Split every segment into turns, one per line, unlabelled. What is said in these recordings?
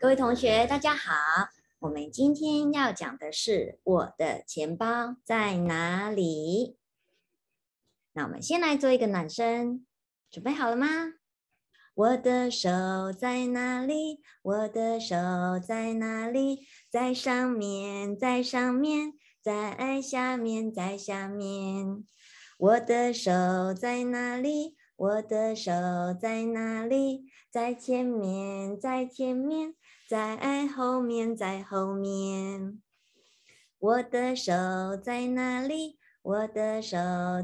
各位同学，大家好。我们今天要讲的是我的钱包在哪里？那我们先来做一个暖身，准备好了吗？我的手在哪里？我的手在哪里？在上面，在上面，在下面，在下面。我的手在哪里？我的手在哪里？在前面，在前面。在后面，在后面。我的手在哪里？我的手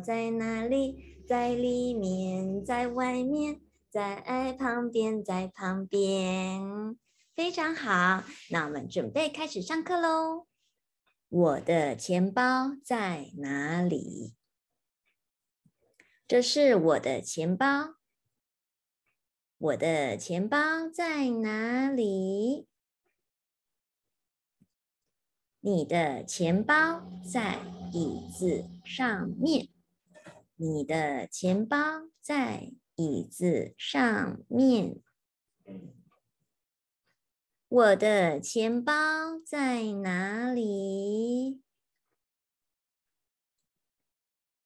在哪里？在里面，在外面，在旁边，在旁边。非常好，那我们准备开始上课喽。我的钱包在哪里？这是我的钱包。我的钱包在哪里？你的钱包在椅子上面。你的钱包在椅子上面。我的钱包在哪里？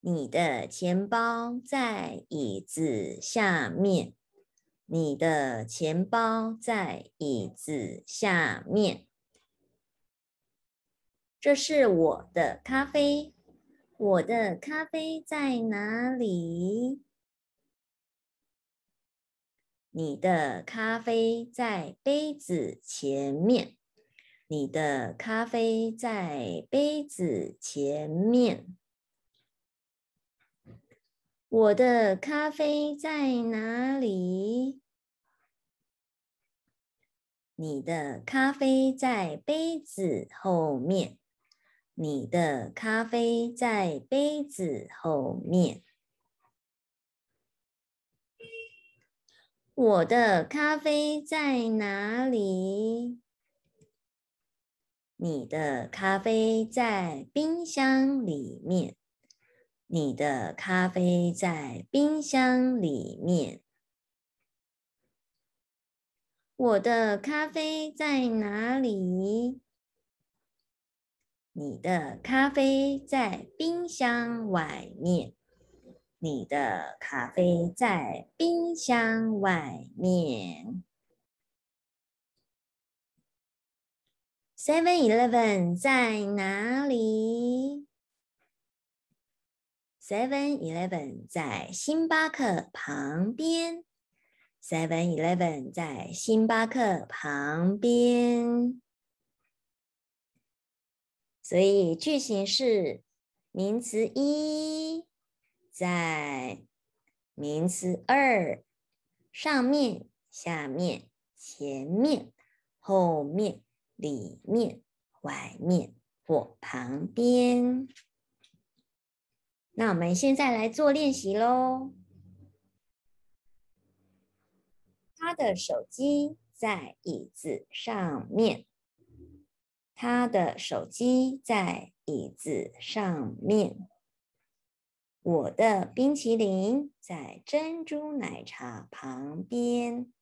你的钱包在椅子下面。你的钱包在椅子下面。这是我的咖啡。我的咖啡在哪里？你的咖啡在杯子前面。你的咖啡在杯子前面。我的咖啡在哪里？你的咖啡在杯子后面。你的咖啡在杯子后面。我的咖啡在哪里？你的咖啡在冰箱里面。你的咖啡在冰箱里面。我的咖啡在哪里？你的咖啡在冰箱外面。你的咖啡在冰箱外面。Seven Eleven 在哪里？Seven Eleven 在星巴克旁边。Seven Eleven 在星巴克旁边。所以句型是名词一在名词二上面、下面、前面、后面、里面、外面或旁边。那我们现在来做练习喽。他的手机在椅子上面。他的手机在椅子上面。我的冰淇淋在珍珠奶茶旁边。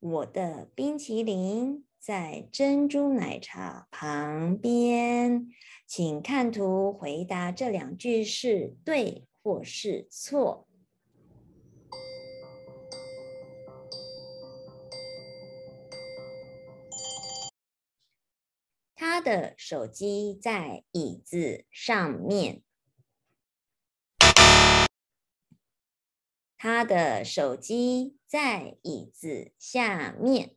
我的冰淇淋。在珍珠奶茶旁边，请看图回答这两句是对或是错。他的手机在椅子上面。他的手机在椅子下面。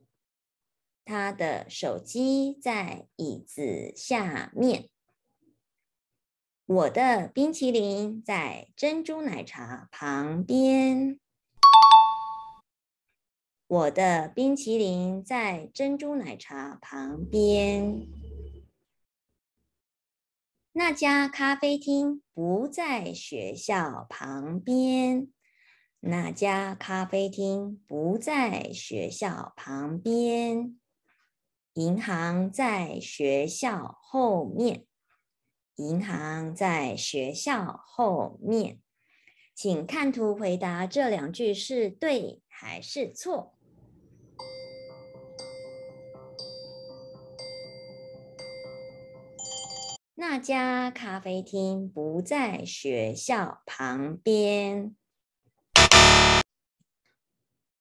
他的手机在椅子下面。我的冰淇淋在珍珠奶茶旁边。我的冰淇淋在珍珠奶茶旁边。那家咖啡厅不在学校旁边。那家咖啡厅不在学校旁边。银行在学校后面。银行在学校后面，请看图回答这两句是对还是错？那家咖啡厅不在学校旁边。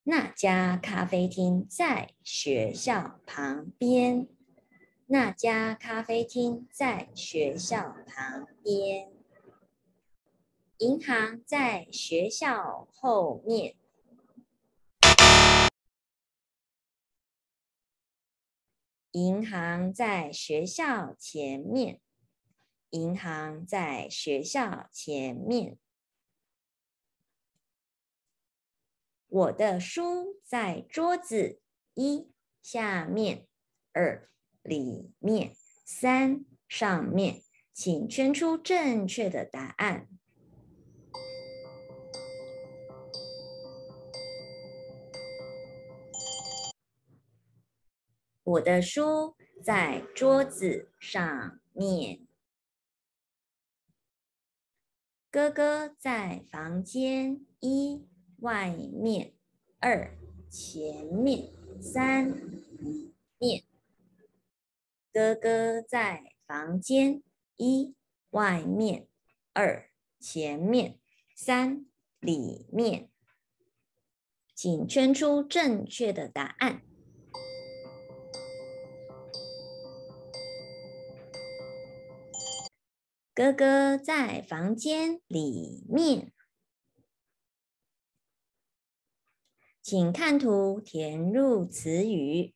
那家咖啡厅在学校旁边。那家咖啡厅在学校旁边。银行在学校后面。银行在学校前面。银行在学校前面。我的书在桌子一下面，二里面，三上面，请圈出正确的答案。我的书在桌子上面，哥哥在房间一。外面二，前面三面。哥哥在房间一，外面二，前面三里面。请圈出正确的答案。哥哥在房间里面。请看图填入词语。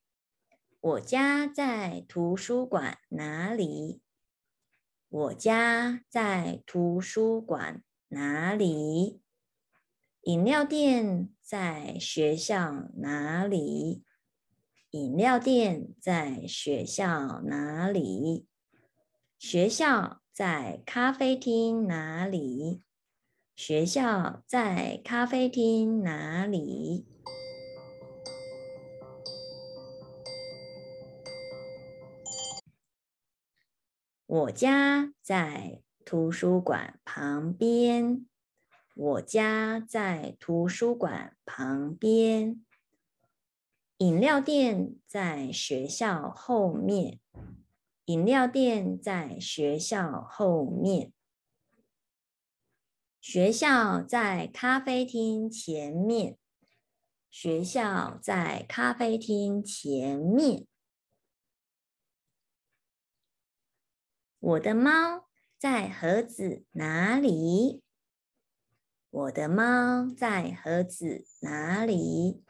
我家在图书馆哪里？我家在图书馆哪里？饮料店在学校哪里？饮料店在学校哪里？学校在咖啡厅哪里？学校在咖啡厅哪里？我家在图书馆旁边。我家在图书馆旁边。饮料店在学校后面。饮料店在学校后面。学校在咖啡厅前面。学校在咖啡厅前面。我的猫在盒子哪里？我的猫在盒子哪里？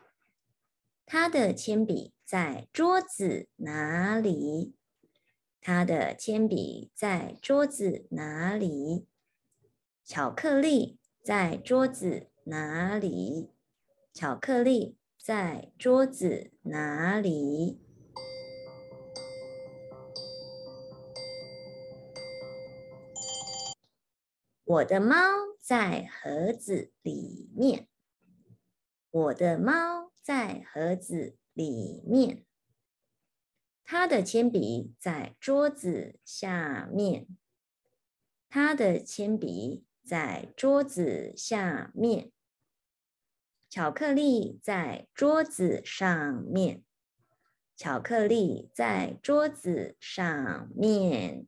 它的铅笔在桌子哪里？它的铅笔在桌子哪里？巧克力在桌子哪里？巧克力在桌子哪里？我的猫在盒子里面。我的猫在盒子里面。它的铅笔在桌子下面。它的铅笔在桌子下面。巧克力在桌子上面。巧克力在桌子上面。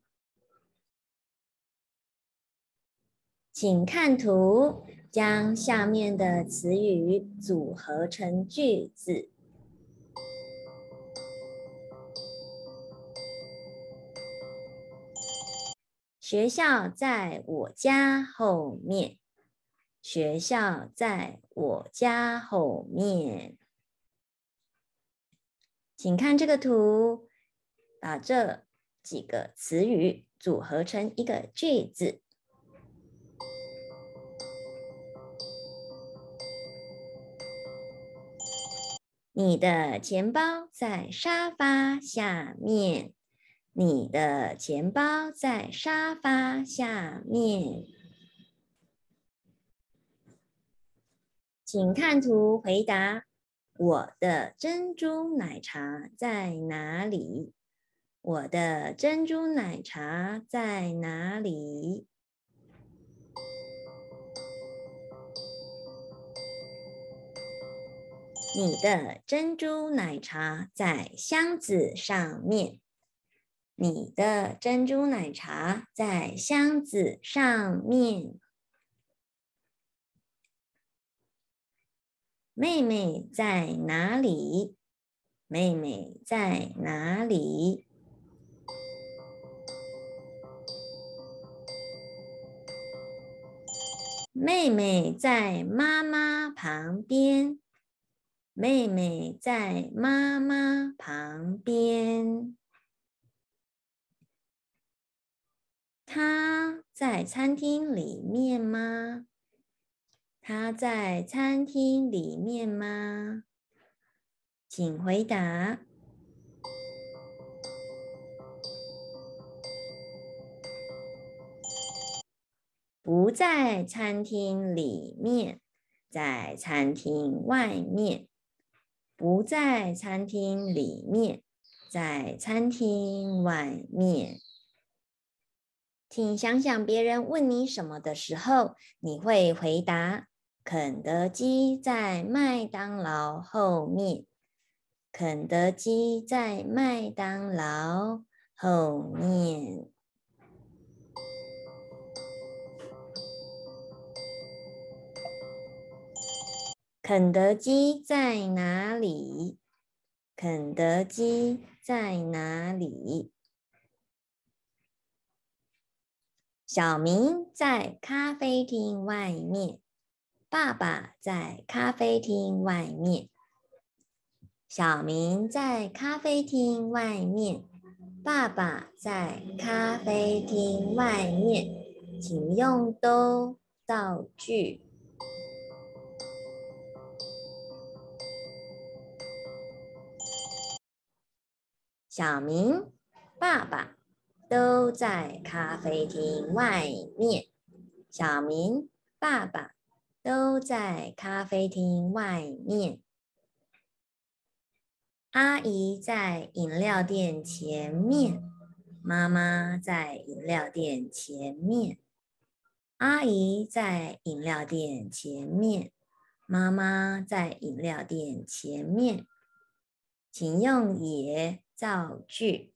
请看图，将下面的词语组合成句子。学校在我家后面。学校在我家后面。请看这个图，把这几个词语组合成一个句子。你的钱包在沙发下面。你的钱包在沙发下面。请看图回答。我的珍珠奶茶在哪里？我的珍珠奶茶在哪里？你的珍珠奶茶在箱子上面。你的珍珠奶茶在箱子上面。妹妹在哪里？妹妹在哪里？妹妹在妈妈旁边。妹妹在妈妈旁边。她在餐厅里面吗？她在餐厅里面吗？请回答。不在餐厅里面，在餐厅外面。不在餐厅里面，在餐厅外面。请想想别人问你什么的时候，你会回答：“肯德基在麦当劳后面。”肯德基在麦当劳后面。肯德基在哪里？肯德基在哪里？小明在咖啡厅外面，爸爸在咖啡厅外面。小明在咖啡厅外面，爸爸在咖啡厅外面。请用“都”造句。小明、爸爸都在咖啡厅外面。小明、爸爸都在咖啡厅外面。阿姨在饮料店前面。妈妈在饮料店前面。阿姨在饮料店前面。妈妈在饮料店前面。请用也。造句。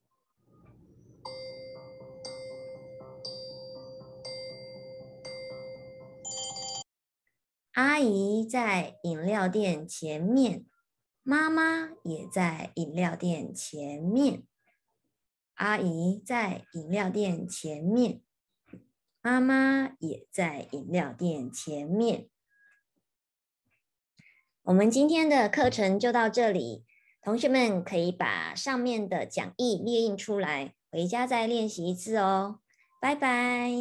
阿姨在饮料店前面，妈妈也在饮料店前面。阿姨在饮料店前面，妈妈也在饮料店前面。我们今天的课程就到这里。同学们可以把上面的讲义列印出来，回家再练习一次哦。拜拜。